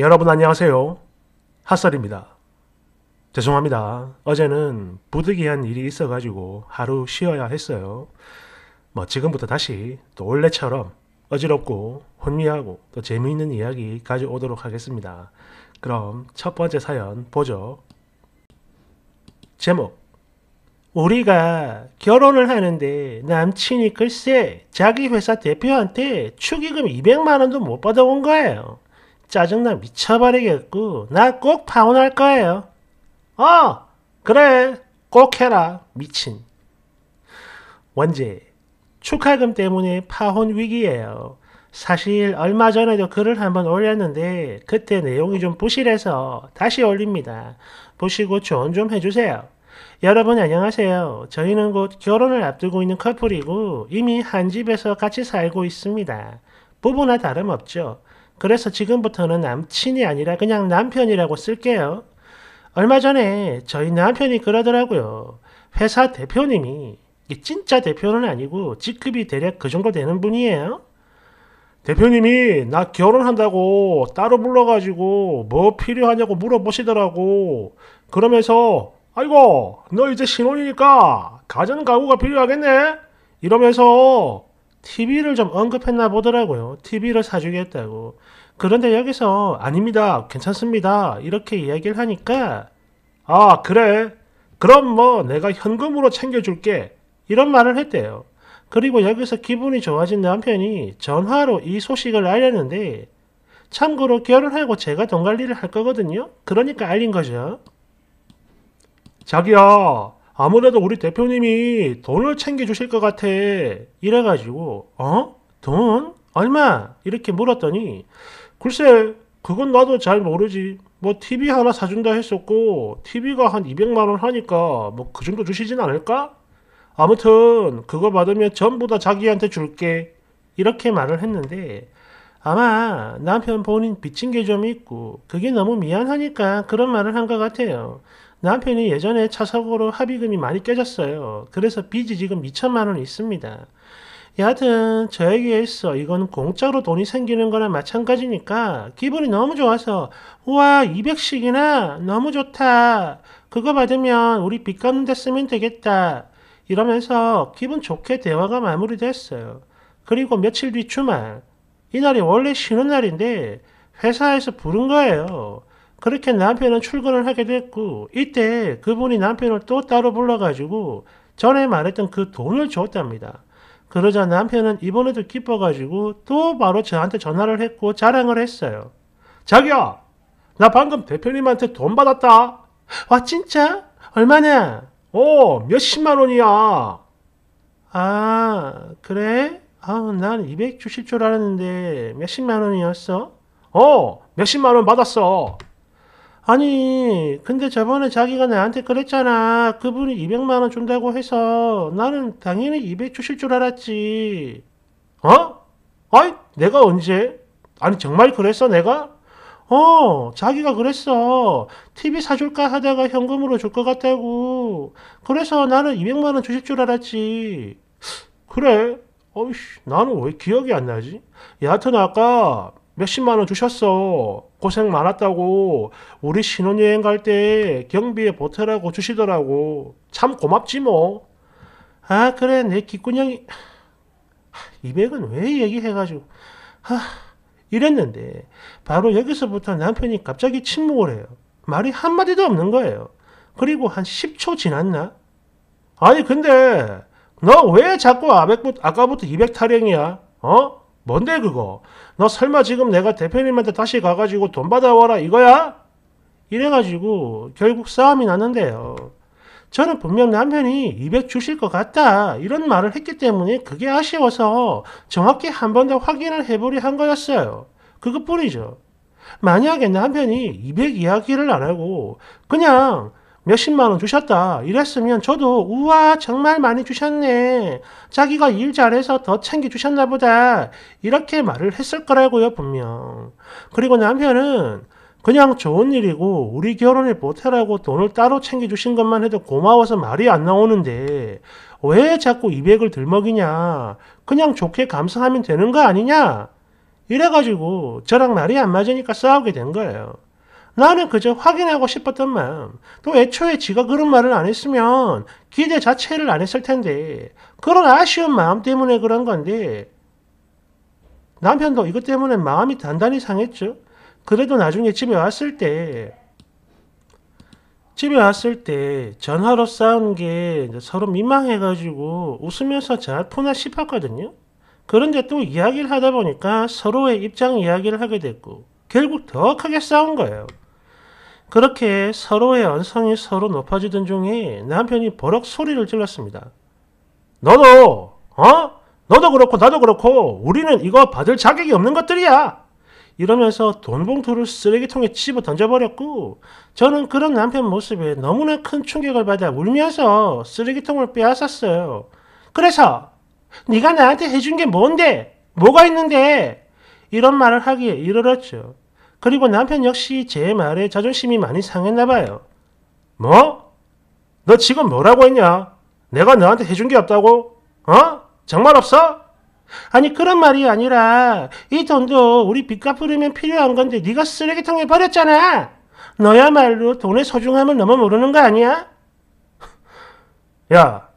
여러분 안녕하세요. 핫설입니다. 죄송합니다. 어제는 부득이한 일이 있어가지고 하루 쉬어야 했어요. 뭐 지금부터 다시 또 원래처럼 어지럽고 혼미하고 또 재미있는 이야기 가져오도록 하겠습니다. 그럼 첫 번째 사연 보죠. 제목 우리가 결혼을 하는데 남친이 글쎄 자기 회사 대표한테 축의금 200만원도 못 받아온 거예요. 짜증나 미쳐버리겠고 나 꼭 파혼할 거예요. 어 그래 꼭 해라 미친. 원제 축하금 때문에 파혼 위기예요. 사실 얼마 전에도 글을 한번 올렸는데 그때 내용이 좀 부실해서 다시 올립니다. 보시고 조언 좀 해주세요. 여러분 안녕하세요. 저희는 곧 결혼을 앞두고 있는 커플이고 이미 한 집에서 같이 살고 있습니다. 부부나 다름없죠. 그래서 지금부터는 남친이 아니라 그냥 남편이라고 쓸게요. 얼마 전에 저희 남편이 그러더라고요. 회사 대표님이 진짜 대표는 아니고 직급이 대략 그 정도 되는 분이에요. 대표님이 나 결혼한다고 따로 불러가지고 뭐 필요하냐고 물어보시더라고. 그러면서 아이고 너 이제 신혼이니까 가전 가구가 필요하겠네. 이러면서 TV를 좀 언급했나 보더라고요. TV를 사주겠다고. 그런데 여기서 아닙니다. 괜찮습니다. 이렇게 이야기를 하니까 아 그래 그럼 뭐 내가 현금으로 챙겨줄게 이런 말을 했대요. 그리고 여기서 기분이 좋아진 남편이 전화로 이 소식을 알렸는데 참고로 결혼하고 제가 돈 관리를 할 거거든요. 그러니까 알린 거죠. 자기야 아무래도 우리 대표님이 돈을 챙겨주실 것 같아. 이래가지고, 어? 돈? 얼마? 이렇게 물었더니, 글쎄, 그건 나도 잘 모르지. 뭐, TV 하나 사준다 했었고, TV가 한 200만원 하니까, 뭐, 그 정도 주시진 않을까? 아무튼, 그거 받으면 전부 다 자기한테 줄게. 이렇게 말을 했는데, 아마 남편 본인 빚진 게좀 있고, 그게 너무 미안하니까 그런 말을 한 것 같아요. 남편이 예전에 차 사고로 합의금이 많이 깨졌어요. 그래서 빚이 지금 2천만 원 있습니다. 예, 여하튼 저에게 있어 이건 공짜로 돈이 생기는 거나 마찬가지니까 기분이 너무 좋아서 우와 200씩이나 너무 좋다. 그거 받으면 우리 빚 갚는 데 쓰면 되겠다. 이러면서 기분 좋게 대화가 마무리됐어요. 그리고 며칠 뒤 주말 이날이 원래 쉬는 날인데 회사에서 부른 거예요. 그렇게 남편은 출근을 하게 됐고 이때 그분이 남편을 또 따로 불러가지고 전에 말했던 그 돈을 줬답니다. 그러자 남편은 이번에도 기뻐가지고 또 바로 저한테 전화를 했고 자랑을 했어요. 자기야! 나 방금 대표님한테 돈 받았다! 와 아, 진짜? 얼마냐? 어 몇십만 원이야! 아 그래? 아난200 주실 줄 알았는데 몇십만 원이었어? 어 몇십만 원 받았어! 아니 근데 저번에 자기가 나한테 그랬잖아 그분이 200만원 준다고 해서 나는 당연히 200 주실 줄 알았지 어? 아이 내가 언제? 아니 정말 그랬어 내가? 어 자기가 그랬어 TV 사줄까 하다가 현금으로 줄 것 같다고 그래서 나는 200만원 주실 줄 알았지 그래 어이씨 나는 왜 기억이 안 나지? 여하튼 아까 몇십만 원 주셨어. 고생 많았다고. 우리 신혼여행 갈 때 경비에 보태라고 주시더라고. 참 고맙지 뭐. 아 그래 내 기꾼형이 이 백은 왜 얘기해가지고 하 이랬는데 바로 여기서부터 남편이 갑자기 침묵을 해요. 말이 한마디도 없는 거예요. 그리고 한 10초 지났나? 아니 근데 너 왜 자꾸 아까부터 200 타령이야? 어? 뭔데 그거? 너 설마 지금 내가 대표님한테 다시 가가지고 돈 받아와라 이거야? 이래가지고 결국 싸움이 났는데요. 저는 분명 남편이 200 주실 것 같다 이런 말을 했기 때문에 그게 아쉬워서 정확히 한 번 더 확인을 해보려 한 거였어요. 그것뿐이죠. 만약에 남편이 200 이야기를 안 하고 그냥 몇십만 원 주셨다. 이랬으면 저도 우와 정말 많이 주셨네. 자기가 일 잘해서 더 챙겨주셨나 보다. 이렇게 말을 했을 거라고요 분명. 그리고 남편은 그냥 좋은 일이고 우리 결혼을 보태라고 돈을 따로 챙겨주신 것만 해도 고마워서 말이 안 나오는데 왜 자꾸 200을 들먹이냐. 그냥 좋게 감사하면 되는 거 아니냐. 이래가지고 저랑 말이 안 맞으니까 싸우게 된 거예요. 라는 그저 확인하고 싶었던 마음. 또 애초에 지가 그런 말을 안 했으면 기대 자체를 안 했을 텐데 그런 아쉬운 마음 때문에 그런 건데 남편도 이것 때문에 마음이 단단히 상했죠. 그래도 나중에 집에 왔을 때 집에 왔을 때 전화로 싸운 게 서로 민망해가지고 웃으면서 잘 푸나 싶었거든요. 그런데 또 이야기를 하다 보니까 서로의 입장 이야기를 하게 됐고 결국 더 크게 싸운 거예요. 그렇게 서로의 언성이 서로 높아지던 중에 남편이 버럭 소리를 질렀습니다. 너도, 어? 너도 그렇고 나도 그렇고 우리는 이거 받을 자격이 없는 것들이야! 이러면서 돈 봉투를 쓰레기통에 집어 던져버렸고 저는 그런 남편 모습에 너무나 큰 충격을 받아 울면서 쓰레기통을 빼앗았어요. 그래서 네가 나한테 해준 게 뭔데? 뭐가 있는데? 이런 말을 하기에 이르렀죠. 그리고 남편 역시 제 말에 자존심이 많이 상했나 봐요. 뭐? 너 지금 뭐라고 했냐? 내가 너한테 해준 게 없다고? 어? 정말 없어? 아니 그런 말이 아니라 이 돈도 우리 빚 갚으려면 필요한 건데 네가 쓰레기통에 버렸잖아. 너야말로 돈의 소중함을 너무 모르는 거 아니야? 야,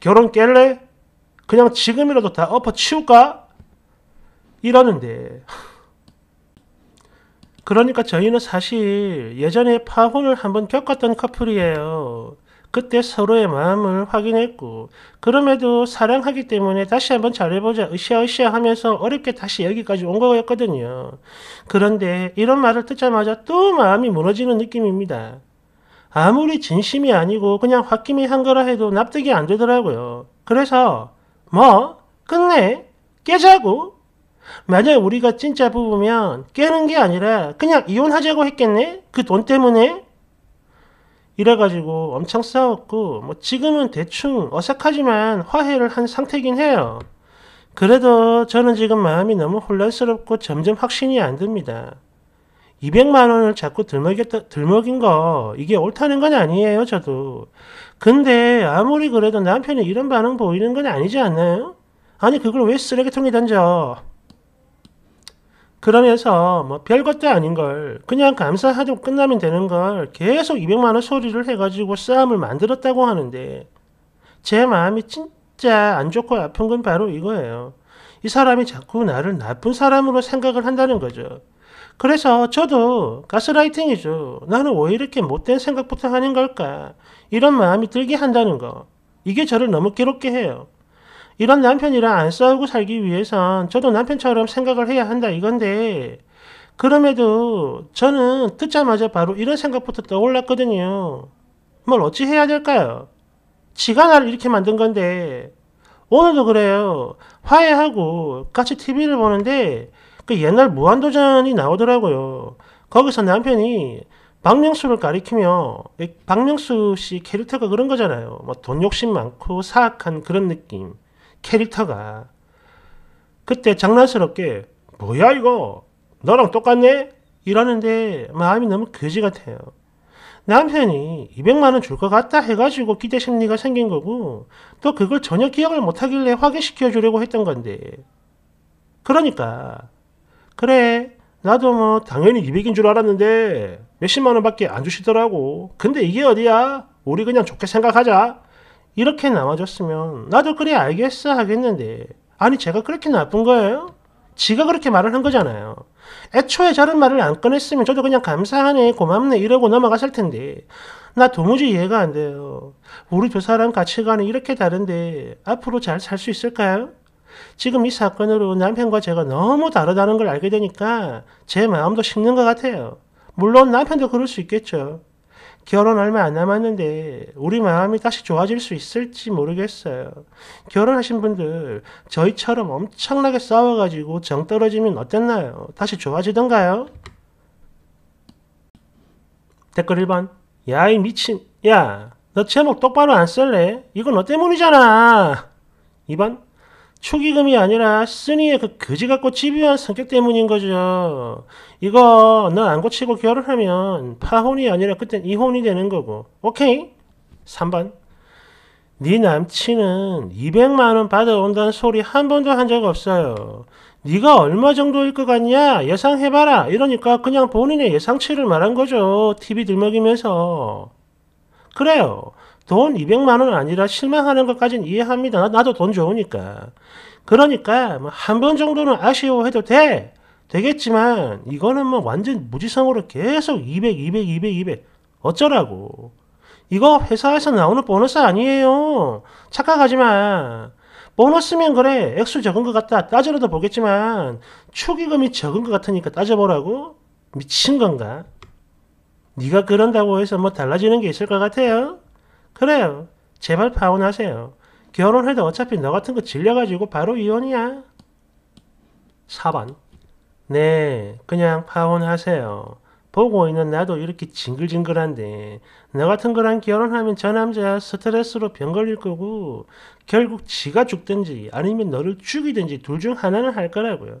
결혼 깰래? 그냥 지금이라도 다 엎어치울까? 이러는데 그러니까 저희는 사실 예전에 파혼을 한번 겪었던 커플이에요. 그때 서로의 마음을 확인했고 그럼에도 사랑하기 때문에 다시 한번 잘해보자 으쌰으쌰 하면서 어렵게 다시 여기까지 온 거였거든요. 그런데 이런 말을 듣자마자 또 마음이 무너지는 느낌입니다. 아무리 진심이 아니고 그냥 홧김이한 거라 해도 납득이 안 되더라고요. 그래서 뭐? 끝내? 깨자고? 만약에 우리가 진짜 부부면 깨는 게 아니라 그냥 이혼하자고 했겠네? 그 돈 때문에? 이래가지고 엄청 싸웠고 뭐 지금은 대충 어색하지만 화해를 한 상태긴 해요. 그래도 저는 지금 마음이 너무 혼란스럽고 점점 확신이 안 듭니다. 200만 원을 자꾸 들먹였다, 들먹인 거, 이게 옳다는 건 아니에요, 저도. 근데 아무리 그래도 남편이 이런 반응 보이는 건 아니지 않나요? 아니, 그걸 왜 쓰레기통에 던져? 그러면서 뭐 별것도 아닌 걸 그냥 감사하고 끝나면 되는 걸 계속 200만원 소리를 해가지고 싸움을 만들었다고 하는데 제 마음이 진짜 안 좋고 아픈 건 바로 이거예요. 이 사람이 자꾸 나를 나쁜 사람으로 생각을 한다는 거죠. 그래서 저도 가스라이팅이죠. 나는 왜 이렇게 못된 생각부터 하는 걸까? 이런 마음이 들게 한다는 거. 이게 저를 너무 괴롭게 해요. 이런 남편이랑 안 싸우고 살기 위해선 저도 남편처럼 생각을 해야 한다 이건데 그럼에도 저는 듣자마자 바로 이런 생각부터 떠올랐거든요. 뭘 어찌 해야 될까요? 지가 나를 이렇게 만든 건데 오늘도 그래요. 화해하고 같이 TV를 보는데 그 옛날 무한도전이 나오더라고요. 거기서 남편이 박명수를 가리키며 박명수 씨 캐릭터가 그런 거잖아요. 뭐 돈 욕심 많고 사악한 그런 느낌. 캐릭터가 그때 장난스럽게 뭐야 이거 너랑 똑같네? 이러는데 마음이 너무 거지 같아요. 남편이 200만원 줄 것 같다 해가지고 기대 심리가 생긴 거고 또 그걸 전혀 기억을 못하길래 확인시켜 주려고 했던 건데 그러니까 그래 나도 뭐 당연히 200인 줄 알았는데 몇십만원 밖에 안 주시더라고 근데 이게 어디야 우리 그냥 좋게 생각하자 이렇게 남아줬으면 나도 그래 알겠어 하겠는데 아니 제가 그렇게 나쁜 거예요? 지가 그렇게 말을 한 거잖아요. 애초에 저런 말을 안 꺼냈으면 저도 그냥 감사하네 고맙네 이러고 넘어갔을 텐데 나 도무지 이해가 안 돼요. 우리 두 사람 가치관이 이렇게 다른데 앞으로 잘 살 수 있을까요? 지금 이 사건으로 남편과 제가 너무 다르다는 걸 알게 되니까 제 마음도 식는 것 같아요. 물론 남편도 그럴 수 있겠죠. 결혼 얼마 안 남았는데 우리 마음이 다시 좋아질 수 있을지 모르겠어요. 결혼하신 분들 저희처럼 엄청나게 싸워가지고 정 떨어지면 어땠나요? 다시 좋아지던가요? 댓글 1번 야 이 미친 야 너 제목 똑바로 안 쓸래? 이건 너 때문이잖아 2번 축의금이 아니라 쓰니의 그 거지 같고 집요한 성격 때문인 거죠. 이거 너 안 고치고 결혼하면 파혼이 아니라 그땐 이혼이 되는 거고. 오케이? 3번. 네 남친은 200만 원 받아온다는 소리 한 번도 한 적 없어요. 네가 얼마 정도일 것 같냐? 예상해봐라. 이러니까 그냥 본인의 예상치를 말한 거죠. TV 들먹이면서. 그래요. 돈 200만 원 아니라 실망하는 것까지는 이해합니다. 나도 돈 좋으니까. 그러니까 뭐한 번 정도는 아쉬워해도 돼. 되겠지만 이거는 뭐 완전 무지성으로 계속 200, 200, 200, 200 어쩌라고. 이거 회사에서 나오는 보너스 아니에요. 착각하지 마. 보너스면 그래. 액수 적은 것 같다. 따져라도 보겠지만 축의금이 적은 것 같으니까 따져보라고? 미친 건가? 네가 그런다고 해서 뭐 달라지는 게 있을 것 같아요? 그래요. 제발 파혼하세요. 결혼해도 어차피 너 같은 거 질려가지고 바로 이혼이야. 4번. 네, 그냥 파혼하세요. 보고 있는 나도 이렇게 징글징글한데 너 같은 거랑 결혼하면 저 남자 스트레스로 병 걸릴 거고 결국 지가 죽든지 아니면 너를 죽이든지 둘 중 하나는 할 거라고요.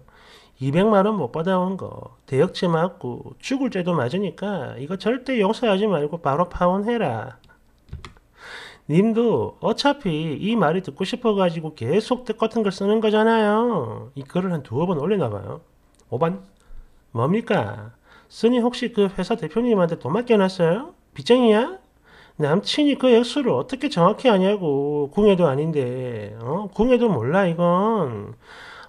200만 원 못 받아온 거 대역죄 맞고 죽을 죄도 맞으니까 이거 절대 용서하지 말고 바로 파혼해라. 님도 어차피 이 말이 듣고 싶어가지고 계속 똑같은 걸 쓰는 거잖아요. 이 글을 한 두어 번올렸나 봐요. 5번 뭡니까? 쓰니 혹시 그 회사 대표님한테 돈 맡겨놨어요? 빚쟁이야? 남친이 그 액수를 어떻게 정확히 아냐고 궁예도 아닌데 어? 궁예도 몰라 이건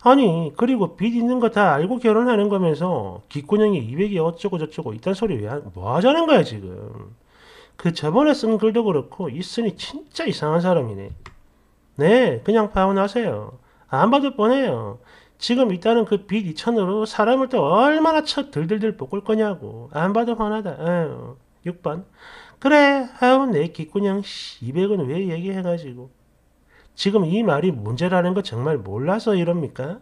아니 그리고 빚 있는 거 다 알고 결혼하는 거면서 기권형이 200이 어쩌고 저쩌고 이딴 소리 왜뭐 하자는 거야 지금 그 저번에 쓴 글도 그렇고 이 쓴이 진짜 이상한 사람이네. 네, 그냥 파혼하세요. 아, 안 받을 뻔해요. 지금 있다는 그빚 2천으로 사람을 또 얼마나 쳐 들들들 볶을 거냐고. 안 받을 화나다. 아유, 6번. 그래, 아유, 내 기꾼형 200은 왜 얘기해가지고. 지금 이 말이 문제라는 거 정말 몰라서 이럽니까?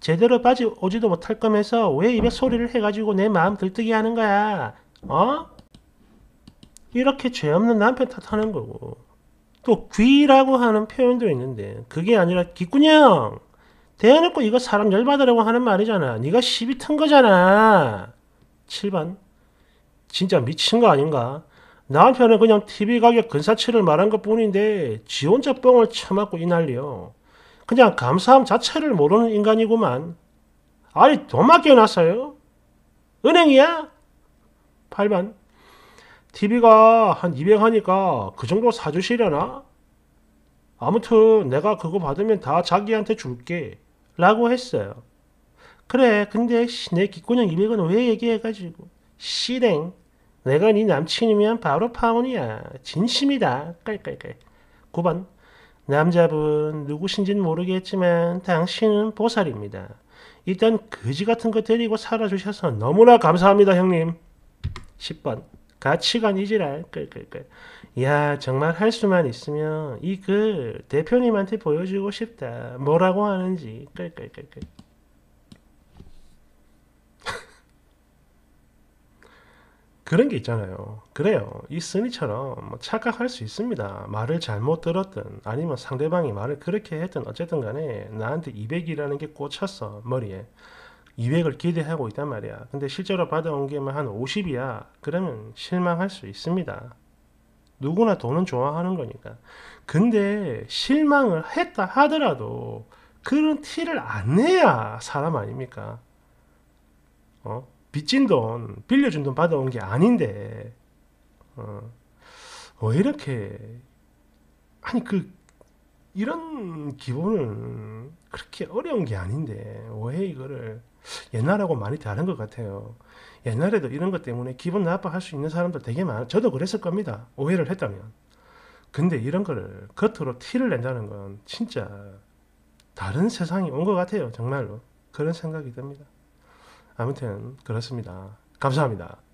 제대로 빠져오지도 못할 거면서 왜 200 소리를 해가지고 내 마음 들뜨게 하는 거야? 어? 이렇게 죄 없는 남편 탓하는 거고 또 귀라고 하는 표현도 있는데 그게 아니라 기꾼형 대놓고 이거 사람 열받으라고 하는 말이잖아 네가 시비 튼 거잖아 7번 진짜 미친 거 아닌가 남편은 그냥 TV 가격 근사치를 말한 것 뿐인데 지 혼자 뻥을 쳐맞고 이 난리요 그냥 감사함 자체를 모르는 인간이구만 아니 돈 맡겨놨어요? 은행이야? 8번 TV가 한200 하니까 그 정도 사주시려나? 아무튼 내가 그거 받으면 다 자기한테 줄게 라고 했어요. 그래 근데 내 기권형 200은 왜 얘기해가지고 실행 내가 네 남친이면 바로 파혼이야 진심이다 깔깔깔 9번 남자분 누구신지는 모르겠지만 당신은 보살입니다. 일단 거지 같은 거 데리고 살아주셔서 너무나 감사합니다 형님 10번 가치관이 지랄. 그, 끌끌끌. 그, 그. 야 정말 할 수만 있으면 이 글 대표님한테 보여주고 싶다. 뭐라고 하는지. 끌 끌 끌끌. 그런 게 있잖아요. 그래요. 이 쓰니처럼 뭐 착각할 수 있습니다. 말을 잘못 들었든 아니면 상대방이 말을 그렇게 했든 어쨌든 간에 나한테 200이라는 게 꽂혔어 머리에. 200을 기대하고 있단 말이야. 근데 실제로 받아온 게한 뭐 50이야. 그러면 실망할 수 있습니다. 누구나 돈은 좋아하는 거니까. 근데 실망을 했다 하더라도 그런 티를 안 내야 사람 아닙니까? 어? 빚진 돈, 빌려준 돈 받아온 게 아닌데, 어, 왜 이렇게, 아니, 그, 이런 기본은 그렇게 어려운 게 아닌데 왜 이거를 옛날하고 많이 다른 것 같아요. 옛날에도 이런 것 때문에 기분 나빠할 수 있는 사람들 되게 많아. 저도 그랬을 겁니다. 오해를 했다면. 근데 이런 거를 겉으로 티를 낸다는 건 진짜 다른 세상이 온 것 같아요. 정말로. 그런 생각이 듭니다. 아무튼 그렇습니다. 감사합니다.